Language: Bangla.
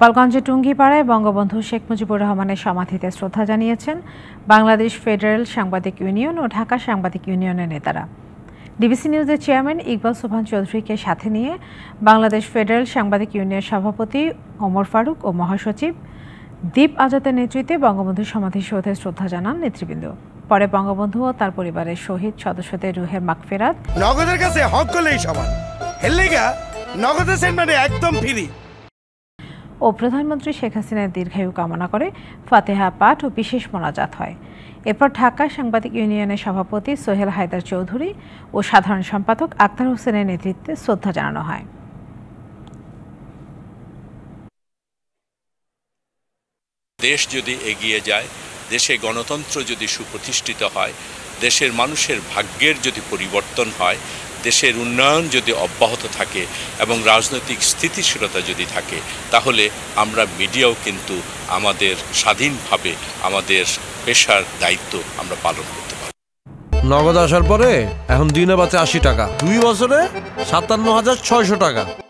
গোপালগঞ্জের টুঙ্গিপাড়ায় বঙ্গবন্ধু শেখ মুজিবুর রহমানের সমাধিতে শ্রদ্ধা জানিয়েছেন বাংলাদেশ ফেডারেল সাংবাদিক ইউনিয়ন ও ঢাকা সাংবাদিক ইউনিয়নের নেতারা ডিবিসি নিউজের চেয়ারম্যান ইকবাল সুভান চৌধুরীকে সাথে নিয়ে বাংলাদেশ ফেডারেল সাংবাদিক ইউনিয়ন সভাপতি ওমর ফারুক ও মহাসচিব দীপ আজাদের নেতৃত্বে বঙ্গবন্ধুর সমাধিসৌধে শ্রদ্ধা জানান নেতৃবৃন্দ পরে বঙ্গবন্ধু ও তার পরিবারের শহীদ সদস্যদের রুহে মাকফেরাত নগদের কাছে হক করলেই সমান নগদের সেন্ট একদম ফ্রি ও প্রধানমন্ত্রী শেখ হাসিনার দীর্ঘায়ু কামনা করে ফাতেহা পাঠ ও বিশেষ মোনাজাত হয় এরপর ঢাকা সাংবাদিক ইউনিয়নের সভাপতি সোহেল হায়দার চৌধুরী ও সাধারণ সম্পাদক আক্তার হোসেনের নেতৃত্বে শ্রদ্ধা জানানো হয় দেশ যদি এগিয়ে যায় দেশে গণতন্ত্র যদি সুপ্রতিষ্ঠিত হয় দেশের মানুষের ভাগ্যের যদি পরিবর্তন হয় দেশের উন্নয়ন যদি অব্যাহত থাকে এবং রাজনৈতিক স্থিতিশীলতা যদি থাকে তাহলে আমরা মিডিয়াও কিন্তু আমাদের স্বাধীনভাবে আমাদের পেশার দায়িত্ব আমরা পালন করতে পারি নগদ আসার পরে এখন দিনে বাঁচে আশি টাকা দুই বছরে সাতান্ন হাজার ছয়শো টাকা